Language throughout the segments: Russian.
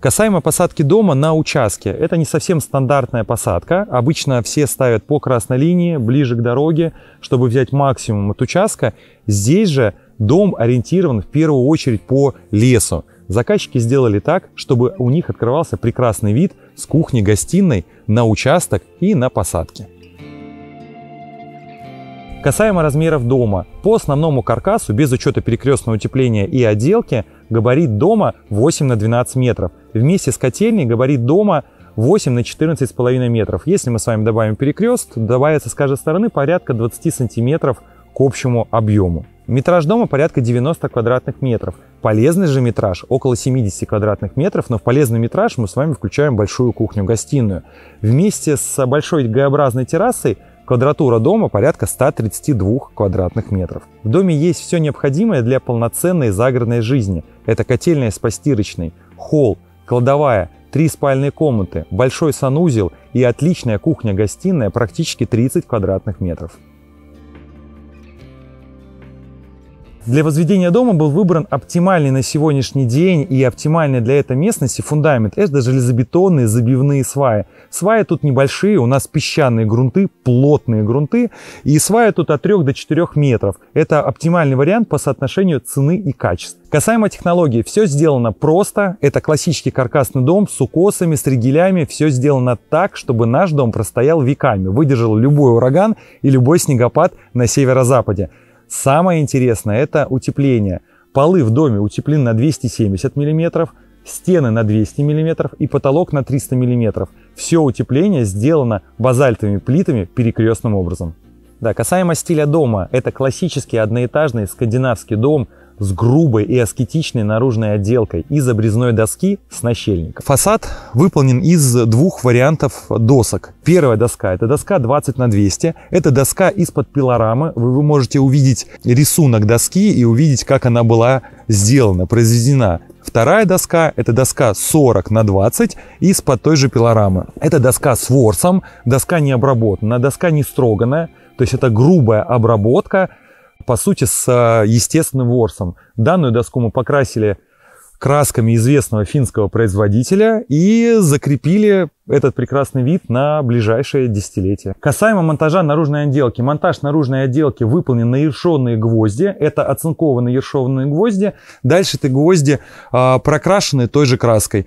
Касаемо посадки дома на участке, это не совсем стандартная посадка. Обычно все ставят по красной линии, ближе к дороге, чтобы взять максимум от участка. Здесь же дом ориентирован в первую очередь по лесу. Заказчики сделали так, чтобы у них открывался прекрасный вид с кухни-гостиной на участок и на посадке. Касаемо размеров дома, по основному каркасу, без учета перекрестного утепления и отделки, габарит дома 8 на 12 метров. Вместе с котельной габарит дома 8 на с половиной метров. Если мы с вами добавим перекрест, добавится с каждой стороны порядка 20 сантиметров к общему объему. Метраж дома порядка 90 квадратных метров. Полезный же метраж около 70 квадратных метров, но в полезный метраж мы с вами включаем большую кухню-гостиную. Вместе с большой Г-образной террасой Квадратура дома порядка 132 квадратных метров. В доме есть все необходимое для полноценной загородной жизни. Это котельная с постирочной, холл, кладовая, три спальные комнаты, большой санузел и отличная кухня-гостиная практически 30 квадратных метров. Для возведения дома был выбран оптимальный на сегодняшний день и оптимальный для этой местности фундамент. Это железобетонные забивные сваи. Сваи тут небольшие, у нас песчаные грунты, плотные грунты. И сваи тут от 3 до 4 метров. Это оптимальный вариант по соотношению цены и качества. Касаемо технологии, все сделано просто. Это классический каркасный дом с укосами, с ригелями. Все сделано так, чтобы наш дом простоял веками, выдержал любой ураган и любой снегопад на северо-западе. Самое интересное – это утепление. Полы в доме утеплены на 270 мм, стены на 200 мм и потолок на 300 мм. Все утепление сделано базальтовыми плитами перекрестным образом. Да, касаемо стиля дома, это классический одноэтажный скандинавский дом с грубой и аскетичной наружной отделкой из обрезной доски с нащельником. Фасад выполнен из двух вариантов досок. Первая доска – это доска 20 на 200. Это доска из-под пилорамы. Вы, вы можете увидеть рисунок доски и увидеть, как она была сделана, произведена. Вторая доска – это доска 40 на 20 из-под той же пилорамы. Это доска с ворсом, доска не обработана, доска не строганная, то есть это грубая обработка, по сути, с а, естественным ворсом. Данную доску мы покрасили красками известного финского производителя и закрепили этот прекрасный вид на ближайшее десятилетие. Касаемо монтажа наружной отделки. Монтаж наружной отделки выполнен на ершовные гвозди. Это оцинкованные ершовные гвозди. Дальше эти гвозди а, прокрашены той же краской.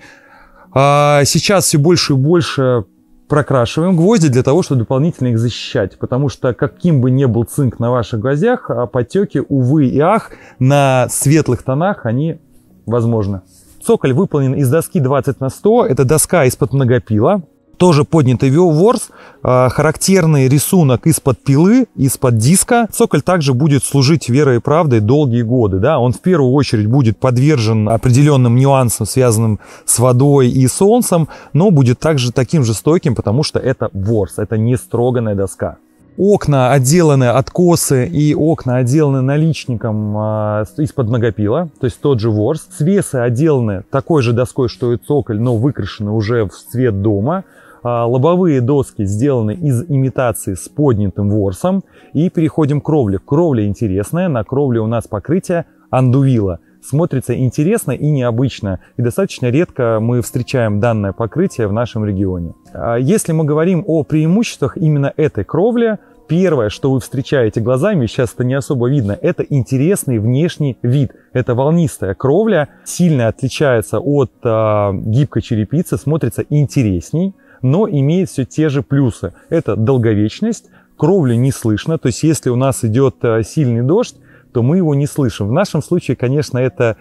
А, сейчас все больше и больше прокрашиваем гвозди для того, чтобы дополнительно их защищать. Потому что каким бы ни был цинк на ваших глазях, а потеки, увы и ах, на светлых тонах они возможны. Цоколь выполнен из доски 20 на 100. Это доска из-под многопила тоже поднятый Wars, а, характерный рисунок из-под пилы, из-под диска. Цоколь также будет служить верой и правдой долгие годы. Да? Он в первую очередь будет подвержен определенным нюансам, связанным с водой и солнцем, но будет также таким же стойким, потому что это Wars, это не строганная доска. Окна отделаны откосы и окна отделаны наличником э, из-под многопила, то есть тот же ворс. Свесы отделаны такой же доской, что и цоколь, но выкрашены уже в цвет дома. А, лобовые доски сделаны из имитации с поднятым ворсом. И переходим к кровле. Кровля интересная. На кровле у нас покрытие андувила. Смотрится интересно и необычно. И достаточно редко мы встречаем данное покрытие в нашем регионе. А, если мы говорим о преимуществах именно этой кровли, первое, что вы встречаете глазами, сейчас это не особо видно, это интересный внешний вид. Это волнистая кровля, сильно отличается от э, гибкой черепицы, смотрится интересней но имеет все те же плюсы. Это долговечность, кровля не слышно, то есть если у нас идет э, сильный дождь, то мы его не слышим. В нашем случае, конечно, это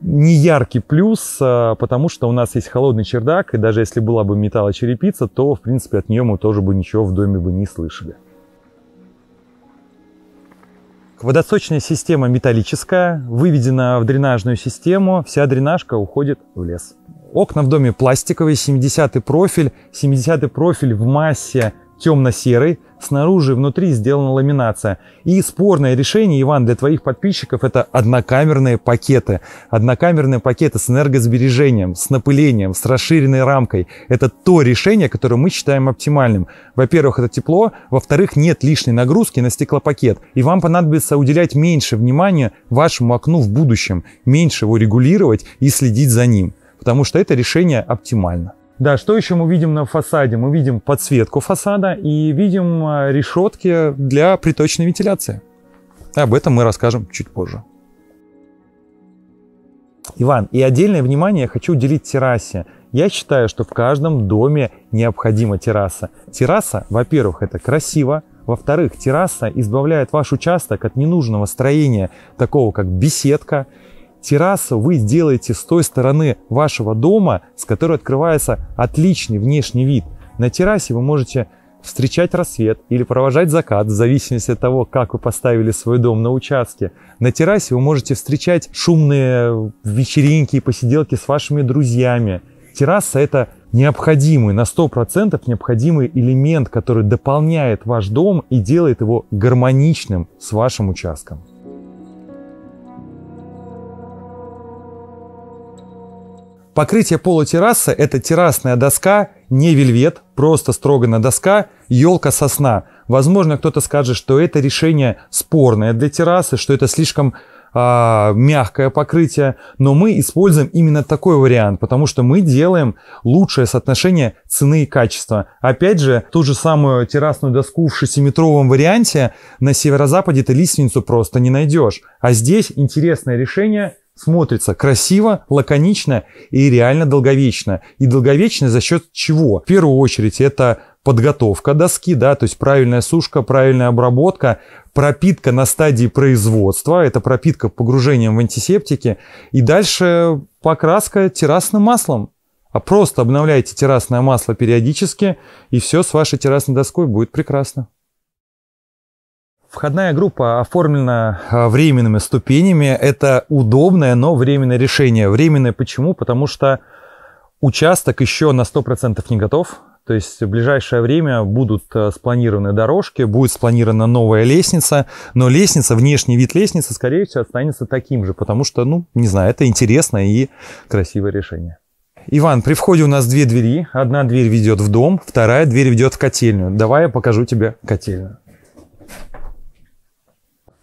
не яркий плюс, э, потому что у нас есть холодный чердак, и даже если была бы металлочерепица, то, в принципе, от нее мы тоже бы ничего в доме бы не слышали. Водосочная система металлическая, выведена в дренажную систему, вся дренажка уходит в лес. Окна в доме пластиковые, 70 профиль. 70 профиль в массе темно-серый. Снаружи внутри сделана ламинация. И спорное решение, Иван, для твоих подписчиков это однокамерные пакеты. Однокамерные пакеты с энергосбережением, с напылением, с расширенной рамкой. Это то решение, которое мы считаем оптимальным. Во-первых, это тепло. Во-вторых, нет лишней нагрузки на стеклопакет. И вам понадобится уделять меньше внимания вашему окну в будущем. Меньше его регулировать и следить за ним потому что это решение оптимально. Да, что еще мы видим на фасаде? Мы видим подсветку фасада и видим э, решетки для приточной вентиляции. Об этом мы расскажем чуть позже. Иван, и отдельное внимание я хочу уделить террасе. Я считаю, что в каждом доме необходима терраса. Терраса, во-первых, это красиво, во-вторых, терраса избавляет ваш участок от ненужного строения, такого как беседка, Террасу вы сделаете с той стороны вашего дома, с которой открывается отличный внешний вид. На террасе вы можете встречать рассвет или провожать закат, в зависимости от того, как вы поставили свой дом на участке. На террасе вы можете встречать шумные вечеринки и посиделки с вашими друзьями. Терраса – это необходимый, на 100% необходимый элемент, который дополняет ваш дом и делает его гармоничным с вашим участком. Покрытие пола террасы – это террасная доска, не вельвет, просто строганная доска, елка сосна. Возможно, кто-то скажет, что это решение спорное для террасы, что это слишком а, мягкое покрытие, но мы используем именно такой вариант, потому что мы делаем лучшее соотношение цены и качества. Опять же, ту же самую террасную доску в 6-метровом варианте на северо-западе ты лестницу просто не найдешь. А здесь интересное решение, смотрится красиво, лаконично и реально долговечно. И долговечно за счет чего? В первую очередь это подготовка доски, да, то есть правильная сушка, правильная обработка, пропитка на стадии производства, это пропитка погружением в антисептики, и дальше покраска террасным маслом. А просто обновляйте террасное масло периодически, и все с вашей террасной доской будет прекрасно. Входная группа оформлена а, временными ступенями. Это удобное, но временное решение. Временное почему? Потому что участок еще на 100% не готов. То есть в ближайшее время будут а, спланированы дорожки, будет спланирована новая лестница, но лестница, внешний вид лестницы, скорее всего, останется таким же, потому что, ну, не знаю, это интересное и красивое решение. Иван, при входе у нас две двери. Одна дверь ведет в дом, вторая дверь ведет в котельную. Давай я покажу тебе котельную.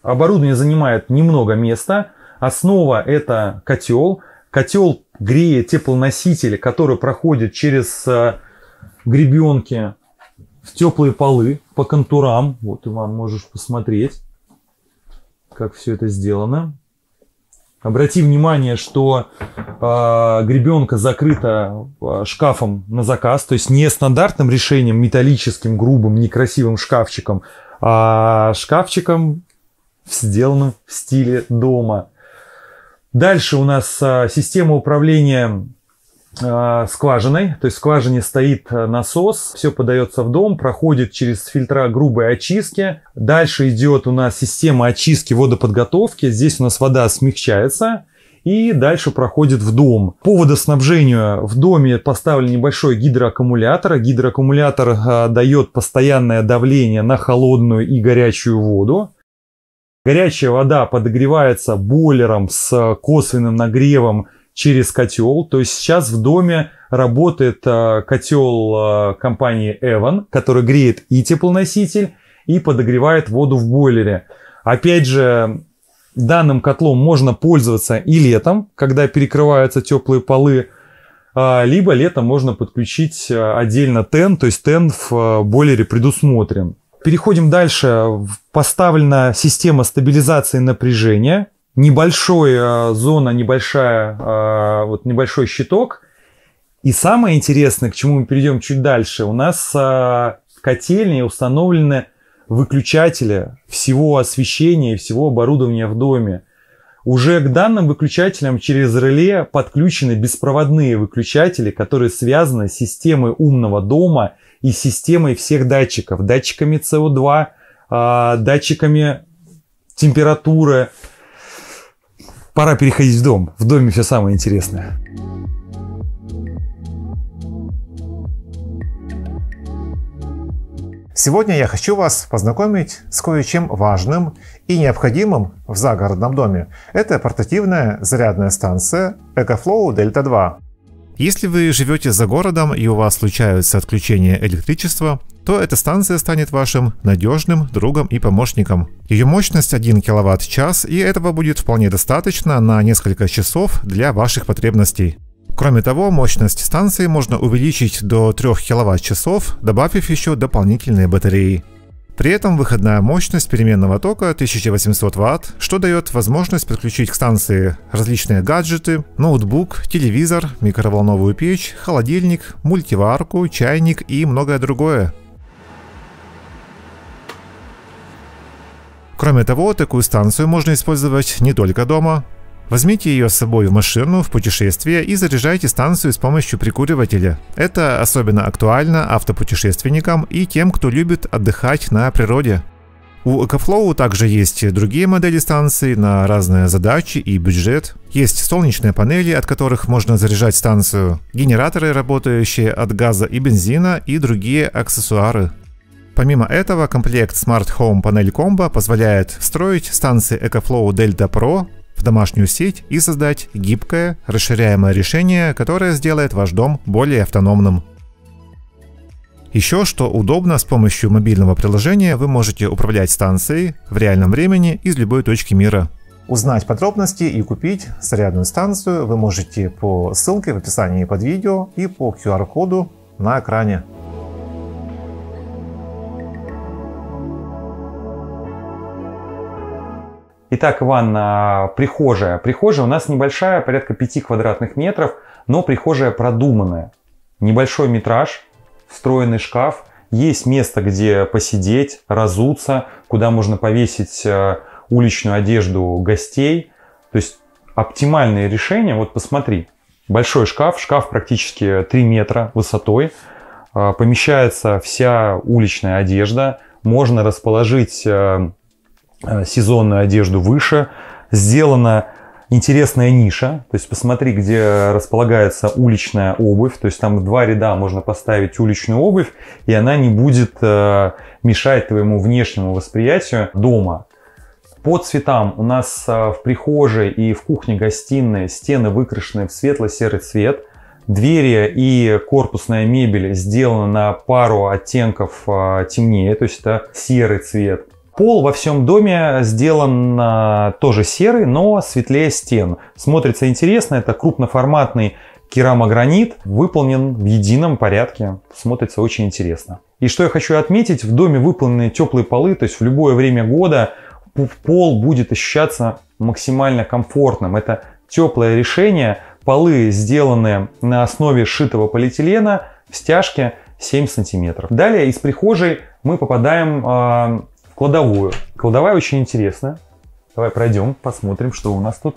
Оборудование занимает немного места. Основа это котел. Котел греет теплоноситель, который проходит через э, гребенки в теплые полы по контурам. Вот ты вам можешь посмотреть, как все это сделано. Обрати внимание, что э, гребенка закрыта э, шкафом на заказ, то есть не стандартным решением, металлическим, грубым, некрасивым шкафчиком, а шкафчиком сделанном в стиле дома. Дальше у нас а, система управления а, скважиной, то есть в скважине стоит а, насос, все подается в дом, проходит через фильтра грубой очистки. Дальше идет у нас система очистки водоподготовки, здесь у нас вода смягчается и дальше проходит в дом. По водоснабжению в доме поставлен небольшой гидроаккумулятор. Гидроаккумулятор дает постоянное давление на холодную и горячую воду. Горячая вода подогревается бойлером с э, косвенным нагревом через котел. То есть сейчас в доме работает э, котел э, компании Evan, который греет и теплоноситель, и подогревает воду в бойлере. Опять же, данным котлом можно пользоваться и летом, когда перекрываются теплые полы, а, либо летом можно подключить отдельно тен, то есть тен в бойлере предусмотрен. Переходим дальше. Поставлена система стабилизации напряжения. Небольшая э, зона, небольшая, э, вот небольшой щиток. И самое интересное, к чему мы перейдем чуть дальше, у нас э, в котельне установлены выключатели всего освещения и всего оборудования в доме. Уже к данным выключателям через реле подключены беспроводные выключатели, которые связаны с системой умного дома – и системой всех датчиков. Датчиками СО2, а, датчиками температуры. Пора переходить в дом. В доме все самое интересное. Сегодня я хочу вас познакомить с кое-чем важным и необходимым в загородном доме. Это портативная зарядная станция EcoFlow Delta 2. Если вы живете за городом и у вас случаются отключения электричества, то эта станция станет вашим надежным другом и помощником. Ее мощность 1 кВт-час, и этого будет вполне достаточно на несколько часов для ваших потребностей. Кроме того, мощность станции можно увеличить до 3 кВт-часов, добавив еще дополнительные батареи. При этом выходная мощность переменного тока 1800 Вт, что дает возможность подключить к станции различные гаджеты, ноутбук, телевизор, микроволновую печь, холодильник, мультиварку, чайник и многое другое. Кроме того, такую станцию можно использовать не только дома, Возьмите ее с собой в машину в путешествие и заряжайте станцию с помощью прикуривателя. Это особенно актуально автопутешественникам и тем, кто любит отдыхать на природе. У EcoFlow также есть другие модели станций на разные задачи и бюджет. Есть солнечные панели, от которых можно заряжать станцию, генераторы, работающие от газа и бензина, и другие аксессуары. Помимо этого, комплект Smart Home панель Combo позволяет встроить станции EcoFlow Delta Pro в домашнюю сеть и создать гибкое, расширяемое решение, которое сделает ваш дом более автономным. Еще что удобно, с помощью мобильного приложения вы можете управлять станцией в реальном времени из любой точки мира. Узнать подробности и купить зарядную станцию вы можете по ссылке в описании под видео и по QR-коду на экране. Итак, ванна, прихожая. Прихожая у нас небольшая, порядка 5 квадратных метров, но прихожая продуманная. Небольшой метраж, встроенный шкаф, есть место, где посидеть, разуться, куда можно повесить а, уличную одежду гостей. То есть оптимальное решение, вот посмотри, большой шкаф, шкаф практически 3 метра высотой, а, помещается вся уличная одежда, можно расположить а, Э, сезонную одежду выше. Сделана интересная ниша. То есть посмотри, где располагается уличная обувь. То есть там в два ряда можно поставить уличную обувь, и она не будет э, мешать твоему внешнему восприятию дома. По цветам у нас э, в прихожей и в кухне-гостиной стены выкрашены в светло-серый цвет. Двери и корпусная мебель сделаны на пару оттенков э, темнее, то есть это серый цвет. Пол во всем доме сделан а, тоже серый, но светлее стен. Смотрится интересно, это крупноформатный керамогранит, выполнен в едином порядке, смотрится очень интересно. И что я хочу отметить, в доме выполнены теплые полы, то есть в любое время года пол будет ощущаться максимально комфортным. Это теплое решение, полы сделаны на основе сшитого полиэтилена в стяжке 7 сантиметров. Далее из прихожей мы попадаем а, кладовую. Кладовая очень интересная. Давай пройдем, посмотрим, что у нас тут.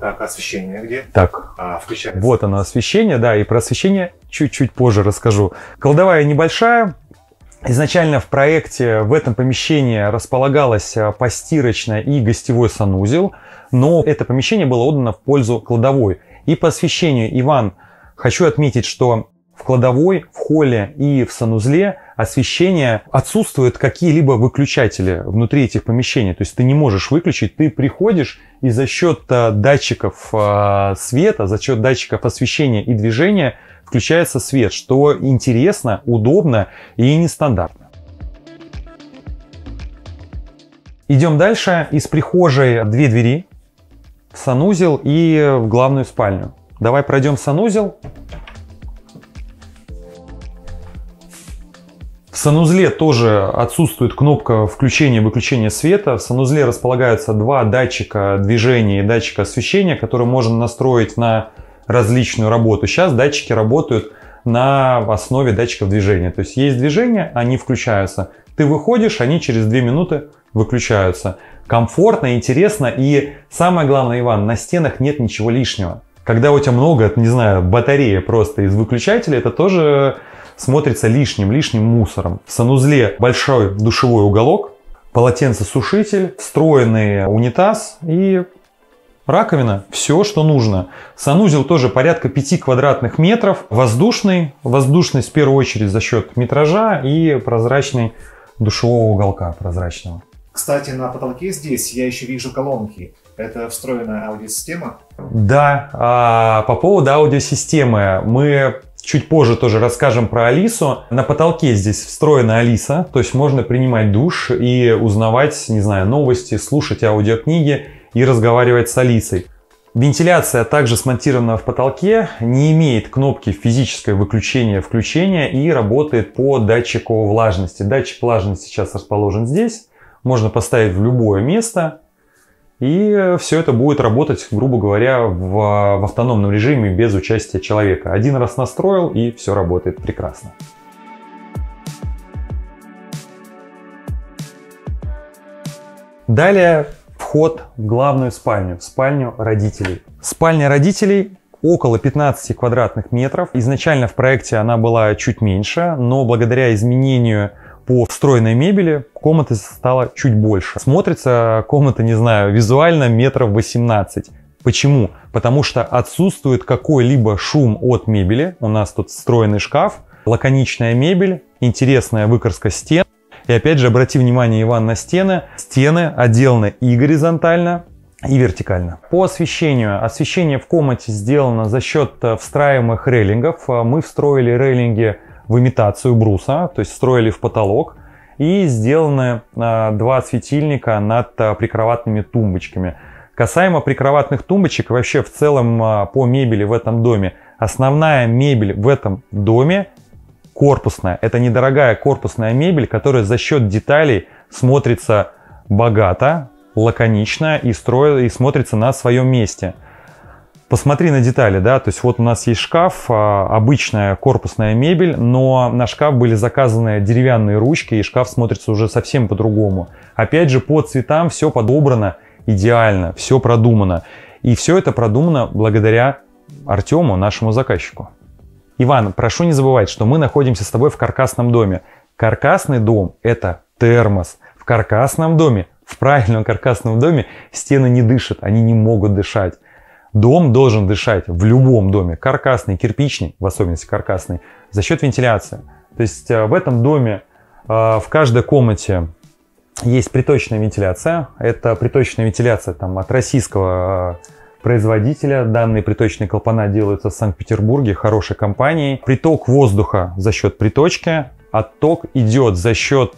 Так, освещение где? Так. А, включается. Вот оно, освещение, да, и про освещение чуть-чуть позже расскажу. Кладовая небольшая. Изначально в проекте в этом помещении располагалась а, постирочная и гостевой санузел, но это помещение было отдано в пользу кладовой. И по освещению, Иван, хочу отметить, что в кладовой, в холле и в санузле освещения отсутствуют какие-либо выключатели внутри этих помещений. То есть ты не можешь выключить, ты приходишь и за счет э, датчиков э, света, за счет датчиков освещения и движения включается свет, что интересно, удобно и нестандартно. Идем дальше. Из прихожей две двери в санузел и э, в главную спальню. Давай пройдем санузел. В санузле тоже отсутствует кнопка включения-выключения света. В санузле располагаются два датчика движения и датчика освещения, которые можно настроить на различную работу. Сейчас датчики работают на основе датчиков движения. То есть есть движение, они включаются. Ты выходишь, они через 2 минуты выключаются. Комфортно, интересно и самое главное, Иван, на стенах нет ничего лишнего. Когда у тебя много, не знаю, батарея просто из выключателя, это тоже смотрится лишним-лишним мусором. В санузле большой душевой уголок, полотенцесушитель, встроенный унитаз и раковина, все, что нужно. Санузел тоже порядка 5 квадратных метров, воздушный, воздушный в первую очередь за счет метража и прозрачный душевого уголка прозрачного. Кстати, на потолке здесь я еще вижу колонки. Это встроенная аудиосистема? Да, а по поводу аудиосистемы. Мы Чуть позже тоже расскажем про Алису. На потолке здесь встроена Алиса, то есть можно принимать душ и узнавать, не знаю, новости, слушать аудиокниги и разговаривать с Алисой. Вентиляция, также смонтирована в потолке, не имеет кнопки физическое выключение-включение и работает по датчику влажности. Датчик влажности сейчас расположен здесь, можно поставить в любое место, и э, все это будет работать, грубо говоря, в, э, в автономном режиме без участия человека. Один раз настроил и все работает прекрасно. Далее вход в главную спальню, в спальню родителей. Спальня родителей около 15 квадратных метров. Изначально в проекте она была чуть меньше, но благодаря изменению по встроенной мебели комната стала чуть больше. Смотрится комната, не знаю, визуально метров 18. Почему? Потому что отсутствует какой-либо шум от мебели. У нас тут встроенный шкаф, лаконичная мебель, интересная выкраска стен. И опять же, обрати внимание, Иван, на стены. Стены отделаны и горизонтально, и вертикально. По освещению. Освещение в комнате сделано за счет э, встраиваемых рейлингов. Э, мы встроили рейлинги в имитацию бруса, то есть строили в потолок, и сделаны а, два светильника над а, прикроватными тумбочками. Касаемо прикроватных тумбочек, вообще в целом а, по мебели в этом доме, основная мебель в этом доме корпусная. Это недорогая корпусная мебель, которая за счет деталей смотрится богато, лаконично и, строит, и смотрится на своем месте – Посмотри на детали, да, то есть вот у нас есть шкаф, а, обычная корпусная мебель, но на шкаф были заказаны деревянные ручки, и шкаф смотрится уже совсем по-другому. Опять же, по цветам все подобрано идеально, все продумано. И все это продумано благодаря Артему, нашему заказчику. Иван, прошу не забывать, что мы находимся с тобой в каркасном доме. Каркасный дом – это термос. В каркасном доме, в правильном каркасном доме стены не дышат, они не могут дышать. Дом должен дышать в любом доме, каркасный, кирпичный, в особенности каркасный, за счет вентиляции. То есть э, в этом доме э, в каждой комнате есть приточная вентиляция. Это приточная вентиляция там, от российского э, производителя. Данные приточные клапана делаются в Санкт-Петербурге хорошей компанией. Приток воздуха за счет приточки, отток идет за счет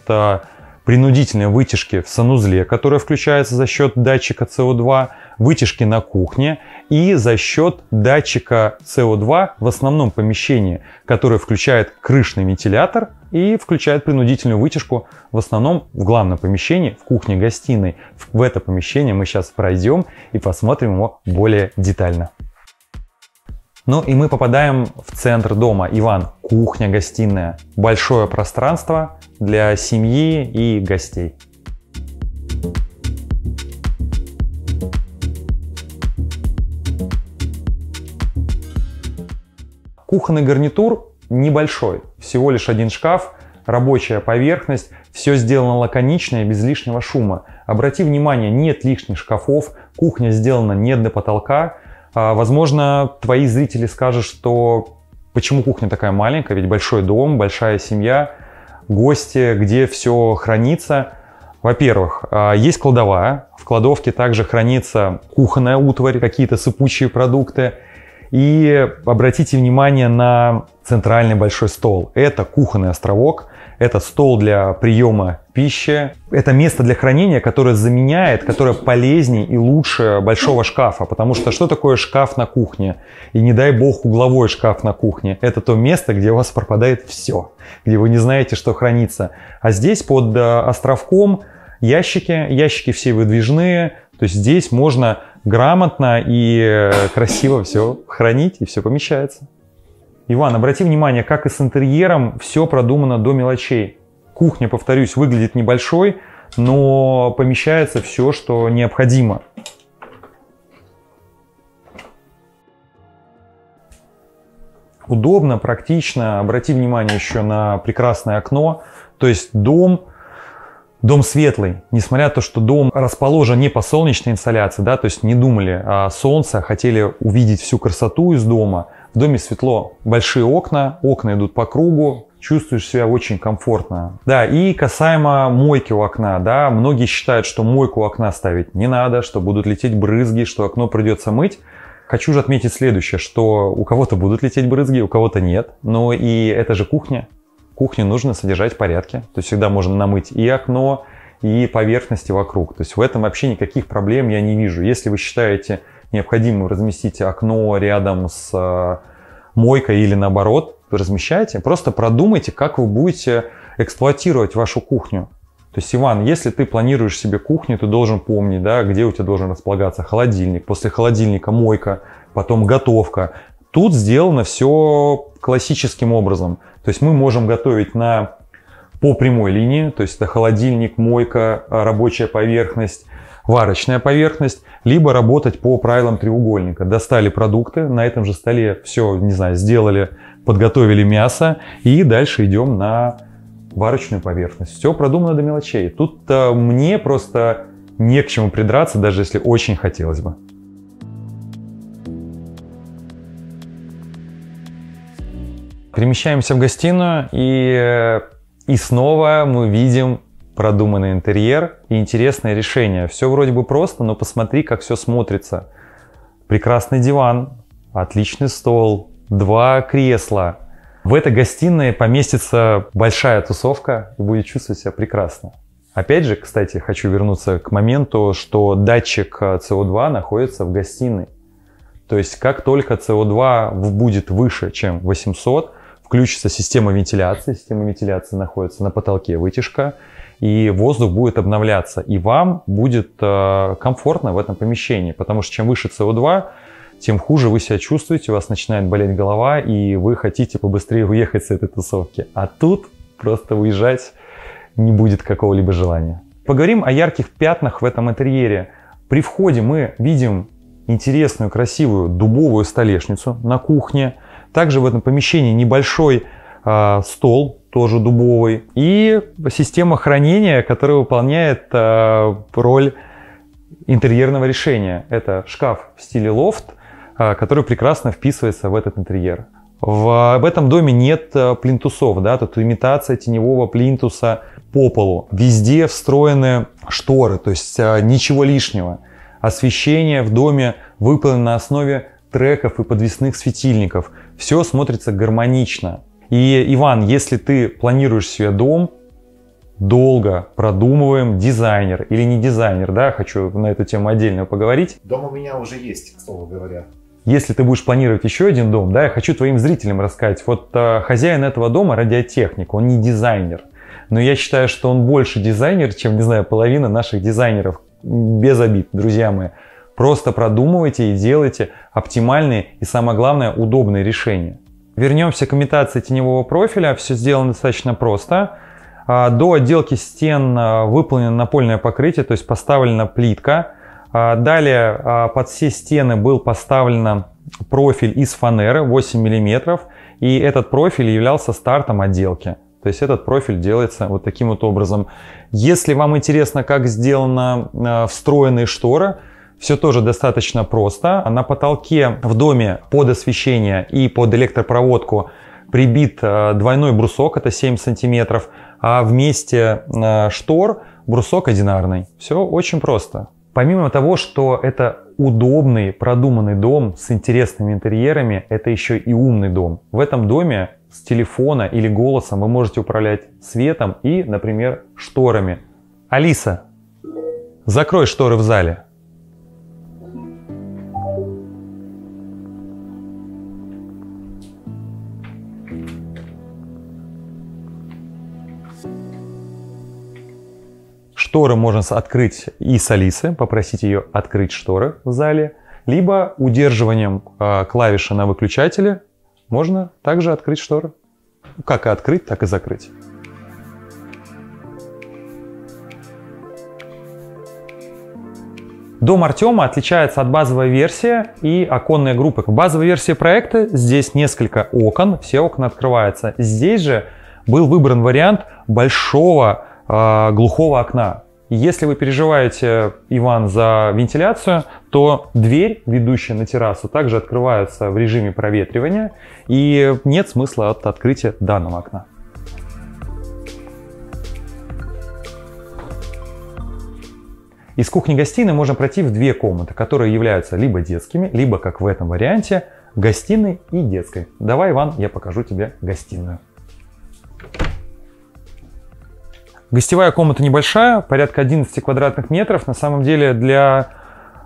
принудительной вытяжки в санузле, которая включается за счет датчика СО2, вытяжки на кухне и за счет датчика СО2 в основном помещении, который включает крышный вентилятор и включает принудительную вытяжку в основном в главном помещении, в кухне-гостиной. В это помещение мы сейчас пройдем и посмотрим его более детально. Ну и мы попадаем в центр дома. Иван, кухня, гостиная. Большое пространство для семьи и гостей. Кухонный гарнитур небольшой, всего лишь один шкаф, рабочая поверхность, все сделано лаконично и без лишнего шума. Обрати внимание, нет лишних шкафов, кухня сделана не до потолка, а, возможно, твои зрители скажут, что почему кухня такая маленькая, ведь большой дом, большая семья, гости, где все хранится. Во-первых, а, есть кладовая, в кладовке также хранится кухонная утварь, какие-то сыпучие продукты. И обратите внимание на центральный большой стол. Это кухонный островок – это стол для приема пищи. Это место для хранения, которое заменяет, которое полезнее и лучше большого шкафа. Потому что что такое шкаф на кухне? И не дай бог угловой шкаф на кухне. Это то место, где у вас пропадает все. Где вы не знаете, что хранится. А здесь под э, островком ящики. Ящики все выдвижные. То есть здесь можно грамотно и э, красиво все хранить и все помещается. Иван, обрати внимание, как и с интерьером все продумано до мелочей. Кухня, повторюсь, выглядит небольшой, но помещается все, что необходимо. Удобно, практично. Обрати внимание еще на прекрасное окно. То есть дом, дом светлый. Несмотря на то, что дом расположен не по солнечной инсталляции, да, то есть не думали о солнце, а хотели увидеть всю красоту из дома – в доме светло, большие окна, окна идут по кругу, чувствуешь себя очень комфортно. Да, и касаемо мойки у окна, да, многие считают, что мойку у окна ставить не надо, что будут лететь брызги, что окно придется мыть. Хочу же отметить следующее, что у кого-то будут лететь брызги, у кого-то нет, но и это же кухня. кухне нужно содержать в порядке, то есть всегда можно намыть и окно, и поверхности вокруг. То есть в этом вообще никаких проблем я не вижу. Если вы считаете, необходимо разместить окно рядом с э, мойкой или наоборот, размещайте. Просто продумайте, как вы будете эксплуатировать вашу кухню. То есть, Иван, если ты планируешь себе кухню, ты должен помнить, да, где у тебя должен располагаться холодильник, после холодильника мойка, потом готовка. Тут сделано все классическим образом. То есть мы можем готовить на по прямой линии, то есть это холодильник, мойка, э, рабочая поверхность, варочная поверхность, либо работать по правилам треугольника. Достали продукты, на этом же столе все, не знаю, сделали, подготовили мясо и дальше идем на варочную поверхность. Все продумано до мелочей. Тут мне просто не к чему придраться, даже если очень хотелось бы. Перемещаемся в гостиную и, э, и снова мы видим продуманный интерьер и интересное решение. Все вроде бы просто, но посмотри, как все смотрится. Прекрасный диван, отличный стол, два кресла. В этой гостиной поместится большая тусовка и будет чувствовать себя прекрасно. Опять же, кстати, хочу вернуться к моменту, что датчик co 2 находится в гостиной. То есть как только co 2 будет выше, чем 800, включится система вентиляции. Система вентиляции находится на потолке, вытяжка и воздух будет обновляться, и вам будет э, комфортно в этом помещении, потому что чем выше co 2 тем хуже вы себя чувствуете, у вас начинает болеть голова, и вы хотите побыстрее уехать с этой тусовки. А тут просто уезжать не будет какого-либо желания. Поговорим о ярких пятнах в этом интерьере. При входе мы видим интересную, красивую дубовую столешницу на кухне. Также в этом помещении небольшой э, стол тоже дубовый, и система хранения, которая выполняет э, роль интерьерного решения. Это шкаф в стиле лофт, э, который прекрасно вписывается в этот интерьер. В, в этом доме нет э, плинтусов, да, тут имитация теневого плинтуса по полу. Везде встроены шторы, то есть э, ничего лишнего. Освещение в доме выполнено на основе треков и подвесных светильников. Все смотрится гармонично. И, Иван, если ты планируешь себе дом, долго продумываем дизайнер или не дизайнер, да, хочу на эту тему отдельно поговорить. Дом у меня уже есть, к слову говоря. Если ты будешь планировать еще один дом, да, я хочу твоим зрителям рассказать. Вот э, хозяин этого дома радиотехник, он не дизайнер. Но я считаю, что он больше дизайнер, чем, не знаю, половина наших дизайнеров. Без обид, друзья мои. Просто продумывайте и делайте оптимальные и, самое главное, удобные решения. Вернемся к имитации теневого профиля. Все сделано достаточно просто. А, до отделки стен а, выполнено напольное покрытие, то есть поставлена плитка. А, далее под все стены был поставлен профиль из фанеры 8 мм. И этот профиль являлся стартом отделки. То есть этот профиль делается вот таким вот образом. Если вам интересно, как сделаны встроенные шторы, все тоже достаточно просто. На потолке в доме под освещение и под электропроводку прибит э, двойной брусок, это 7 сантиметров, а вместе э, штор брусок одинарный. Все очень просто. Помимо того, что это удобный, продуманный дом с интересными интерьерами, это еще и умный дом. В этом доме с телефона или голосом вы можете управлять светом и, например, шторами. Алиса, закрой шторы в зале. Шторы можно открыть и с Алисы, попросить ее открыть шторы в зале, либо удерживанием э, клавиши на выключателе можно также открыть шторы. Как и открыть, так и закрыть. Дом Артема отличается от базовой версии и оконной группы. В базовой версии проекта здесь несколько окон, все окна открываются. Здесь же был выбран вариант большого а, глухого окна. Если вы переживаете, Иван, за вентиляцию, то дверь, ведущая на террасу, также открывается в режиме проветривания, и нет смысла от открытия данного окна. Из кухни-гостиной можно пройти в две комнаты, которые являются либо детскими, либо, как в этом варианте, гостиной и детской. Давай, Иван, я покажу тебе гостиную. Гостевая комната небольшая, порядка 11 квадратных метров. На самом деле для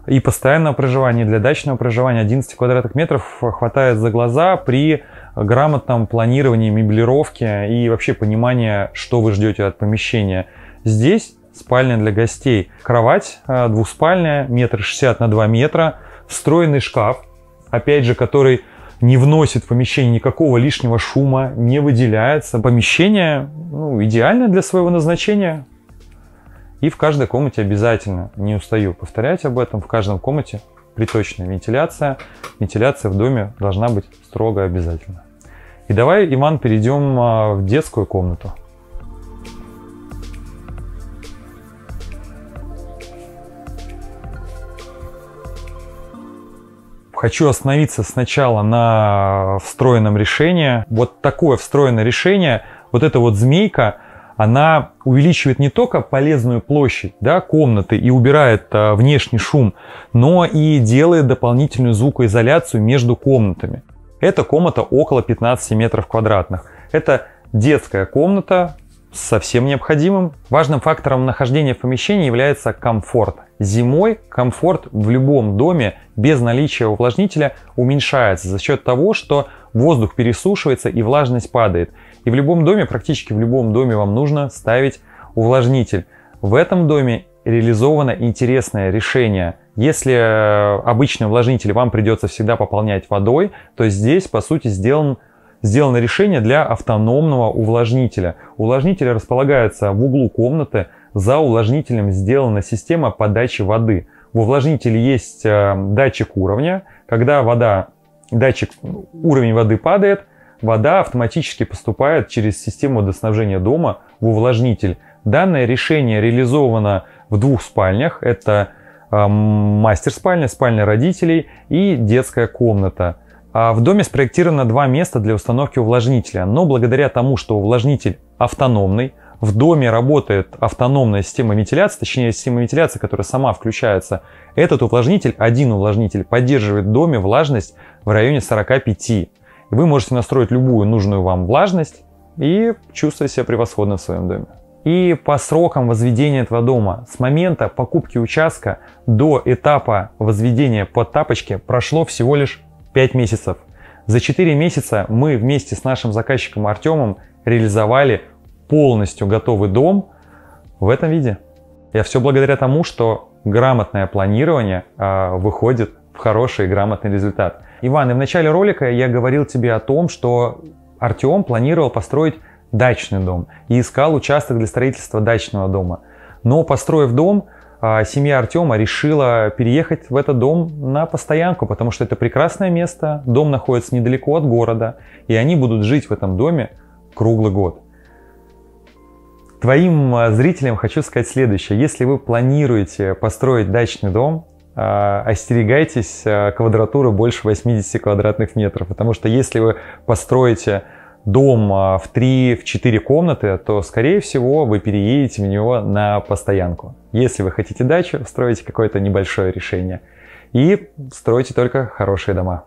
и постоянного проживания, и для дачного проживания 11 квадратных метров хватает за глаза при грамотном планировании меблировки и вообще понимании, что вы ждете от помещения. Здесь спальня для гостей, кровать э, двухспальная, метр шестьдесят на 2 метра, встроенный шкаф, опять же, который не вносит в помещение никакого лишнего шума, не выделяется. Помещение ну, идеально для своего назначения. И в каждой комнате обязательно, не устаю повторять об этом, в каждом комнате приточная вентиляция. Вентиляция в доме должна быть строго обязательно. И давай, Иван, перейдем а, в детскую комнату. Хочу остановиться сначала на встроенном решении. Вот такое встроенное решение, вот эта вот змейка, она увеличивает не только полезную площадь да, комнаты и убирает а, внешний шум, но и делает дополнительную звукоизоляцию между комнатами. Эта комната около 15 метров квадратных. Это детская комната, совсем необходимым. Важным фактором нахождения в помещении является комфорт. Зимой комфорт в любом доме без наличия увлажнителя уменьшается за счет того, что воздух пересушивается и влажность падает. И в любом доме, практически в любом доме вам нужно ставить увлажнитель. В этом доме реализовано интересное решение. Если э, обычный увлажнитель вам придется всегда пополнять водой, то здесь, по сути, сделан сделано решение для автономного увлажнителя. Увлажнитель располагается в углу комнаты, за увлажнителем сделана система подачи воды. В увлажнителе есть э, датчик уровня, когда вода, датчик, уровень воды падает, вода автоматически поступает через систему водоснабжения дома в увлажнитель. Данное решение реализовано в двух спальнях. Это э, мастер-спальня, спальня родителей и детская комната. А в доме спроектировано два места для установки увлажнителя, но благодаря тому, что увлажнитель автономный, в доме работает автономная система вентиляции, точнее система вентиляции, которая сама включается, этот увлажнитель, один увлажнитель, поддерживает в доме влажность в районе 45. Вы можете настроить любую нужную вам влажность и чувствовать себя превосходно в своем доме. И по срокам возведения этого дома с момента покупки участка до этапа возведения под тапочки прошло всего лишь 5 месяцев. За 4 месяца мы вместе с нашим заказчиком Артемом реализовали полностью готовый дом в этом виде. Я все благодаря тому, что грамотное планирование э, выходит в хороший и грамотный результат. Иван, и в начале ролика я говорил тебе о том, что Артем планировал построить дачный дом и искал участок для строительства дачного дома. Но построив дом, а, семья Артема решила переехать в этот дом на постоянку, потому что это прекрасное место, дом находится недалеко от города, и они будут жить в этом доме круглый год. Твоим а, зрителям хочу сказать следующее. Если вы планируете построить дачный дом, а, остерегайтесь квадратуры больше 80 квадратных метров, потому что если вы построите дом а, в 3-4 комнаты, то, скорее всего, вы переедете в него на постоянку. Если вы хотите дачу, строите какое-то небольшое решение. И стройте только хорошие дома.